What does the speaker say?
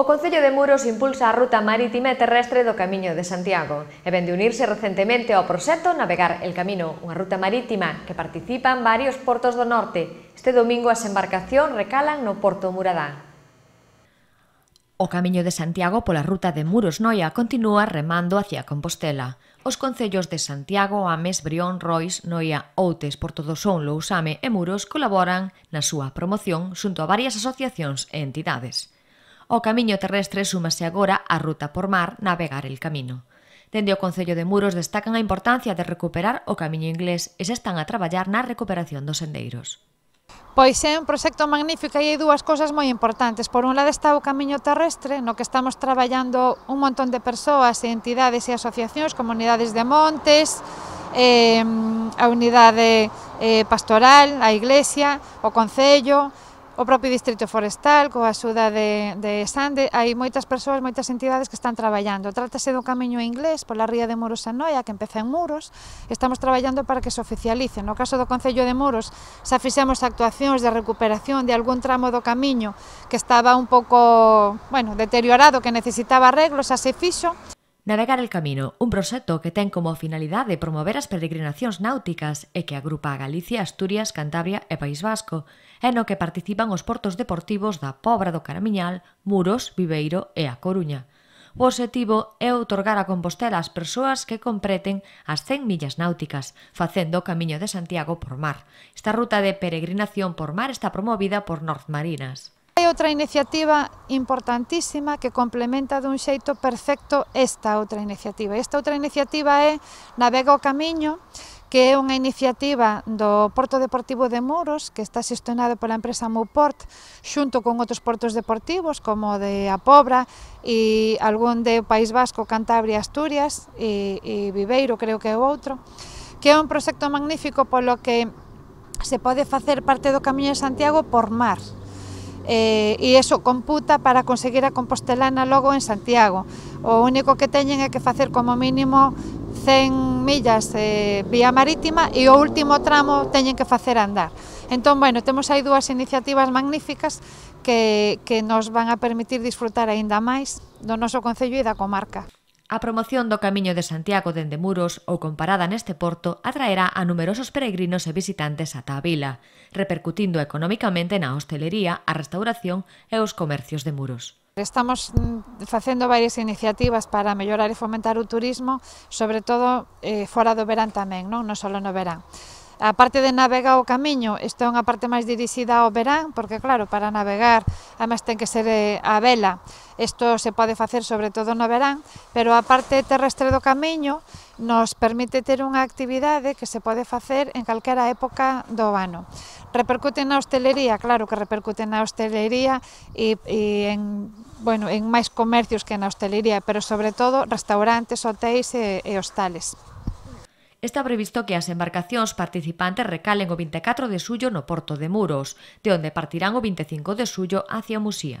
O Concello de Muros impulsa a ruta marítima e terrestre do Camiño de Santiago e ven de unirse recentemente ao proxecto Navegar el Camino, unha ruta marítima que participan varios portos do norte. Este domingo as embarcación recalan no Porto Muradá. O Camiño de Santiago pola ruta de Muros Noia continúa remando hacia Compostela. Os concellos de Santiago, Ames, Brión, Rois, Noia, Outes, Porto do Son, Lousame e Muros colaboran na súa promoción xunto a varias asociacións e entidades. O camiño terrestre súmase agora a ruta por mar navegar el camino. Dende o Concello de Muros destacan a importancia de recuperar o camiño inglés e se están a traballar na recuperación dos sendeiros. Pois é un proxecto magnífico e hai dúas cousas moi importantes. Por un lado está o camiño terrestre, no que estamos traballando un montón de persoas, e entidades e asociacións, comunidades de montes, eh, a unidade eh, pastoral, a iglesia, o concello, o propio Distrito Forestal, coa axuda de, de Sande, hai moitas persoas, moitas entidades que están traballando. Trátase do camiño inglés pola ría de Muros a Noia, que empeza en Muros, estamos traballando para que se oficialice. No caso do Concello de Muros, xa fixemos actuacións de recuperación de algún tramo do camiño que estaba un pouco, bueno, deteriorado, que necesitaba arreglos, xa se fixo. Navegar el Camino, un proxecto que ten como finalidade promover as peregrinacións náuticas e que agrupa a Galicia, Asturias, Cantabria e País Vasco, e no que participan os portos deportivos da Pobra do Caramiñal, Muros, Viveiro e A Coruña. O objetivo é outorgar a Compostela ás persoas que compreten as 100 millas náuticas, facendo o Camiño de Santiago por mar. Esta ruta de peregrinación por mar está promovida por North Marinas outra iniciativa importantísima que complementa dun xeito perfecto esta outra iniciativa. Esta outra iniciativa é Navega o Camiño, que é unha iniciativa do Porto Deportivo de Muros, que está xestionado pola empresa Muport, xunto con outros portos deportivos, como o de A Pobra e algún de País Vasco, Cantabria, Asturias e, e Viveiro, creo que é o outro, que é un proxecto magnífico polo que se pode facer parte do Camiño de Santiago por mar, eh, e eso computa para conseguir a compostelana logo en Santiago. O único que teñen é que facer como mínimo 100 millas eh, vía marítima e o último tramo teñen que facer andar. Entón, bueno, temos aí dúas iniciativas magníficas que, que nos van a permitir disfrutar aínda máis do noso Concello e da comarca. A promoción do Camiño de Santiago dende Muros ou comparada neste porto atraerá a numerosos peregrinos e visitantes ata a vila, repercutindo economicamente na hostelería, a restauración e os comercios de Muros. Estamos mm, facendo varias iniciativas para mellorar e fomentar o turismo, sobre todo eh, fora do verán tamén, non, non só no verán. A parte de navegar o camiño, isto é unha parte máis dirixida ao verán, porque claro, para navegar, además ten que ser eh, a vela, isto se pode facer sobre todo no verán, pero a parte terrestre do camiño nos permite ter unha actividade que se pode facer en calquera época do ano. Repercute na hostelería, claro que repercute na hostelería e, e en, bueno, en máis comercios que na hostelería, pero sobre todo restaurantes, hotéis e, e hostales está previsto que as embarcacións participantes recalen o 24 de xullo no porto de Muros, de onde partirán o 25 de xullo hacia Muxía.